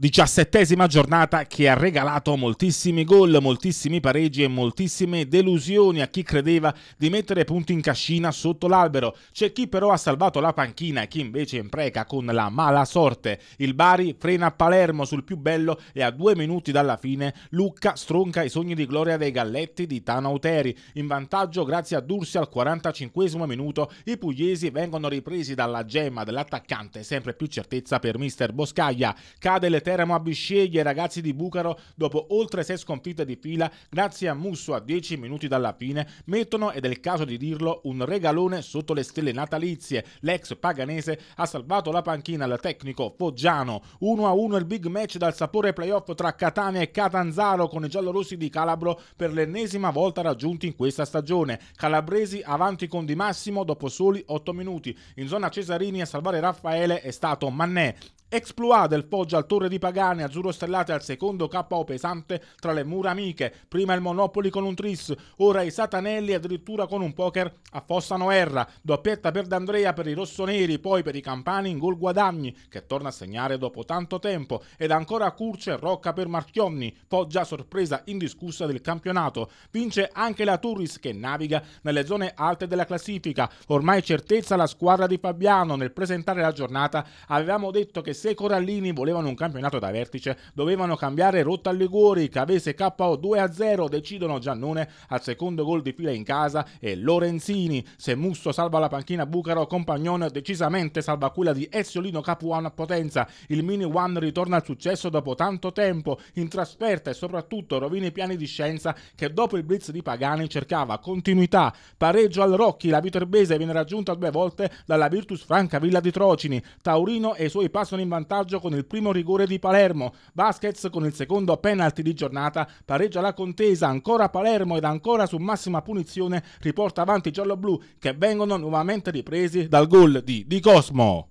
Diciassettesima giornata che ha regalato moltissimi gol, moltissimi pareggi e moltissime delusioni a chi credeva di mettere punti in cascina sotto l'albero. C'è chi però ha salvato la panchina e chi invece impreca con la mala sorte. Il Bari frena Palermo sul più bello e a due minuti dalla fine Lucca stronca i sogni di gloria dei Galletti di Tanauteri. In vantaggio grazie a Dursi al 45 minuto i pugliesi vengono ripresi dalla gemma dell'attaccante, sempre più certezza per mister Boscaglia. Cade le Teramo a Bisceglie, i ragazzi di Bucaro, dopo oltre 6 sconfitte di fila, grazie a Musso a 10 minuti dalla fine, mettono, ed è il caso di dirlo, un regalone sotto le stelle natalizie. L'ex paganese ha salvato la panchina al tecnico Foggiano. 1-1 il big match dal sapore playoff tra Catania e Catanzaro con i giallorossi di Calabro per l'ennesima volta raggiunti in questa stagione. Calabresi avanti con Di Massimo dopo soli 8 minuti. In zona Cesarini a salvare Raffaele è stato Mannè. Exploit del Foggia al Torre di Pagani, Azzurro Stellate al secondo KO pesante tra le mura amiche, prima il Monopoli con un tris, ora i Satanelli addirittura con un poker a Fossa Noerra. doppietta per D'Andrea per i rossoneri, poi per i Campani in gol Guadagni che torna a segnare dopo tanto tempo ed ancora Curce e Rocca per Marchionni, Foggia sorpresa indiscussa del campionato, vince anche la Turris che naviga nelle zone alte della classifica, ormai certezza la squadra di Fabiano nel presentare la giornata avevamo detto che se i Corallini volevano un campionato da vertice, dovevano cambiare rotta al Liguori, Cavese KO 2-0, decidono Giannone al secondo gol di fila in casa e Lorenzini. Se Musso salva la panchina Bucaro, Compagnon decisamente salva quella di Eziolino Capuan a Potenza. Il mini one ritorna al successo dopo tanto tempo, in trasferta e soprattutto rovina i piani di scienza che dopo il blitz di Pagani cercava continuità. Pareggio al Rocchi, la Viterbese viene raggiunta due volte dalla Virtus Franca Villa di Trocini. Taurino e i suoi passano in in vantaggio con il primo rigore di Palermo. Vasquez con il secondo penalty di giornata pareggia la contesa. Ancora Palermo ed ancora su massima punizione riporta avanti i gialloblu che vengono nuovamente ripresi dal gol di Di Cosmo.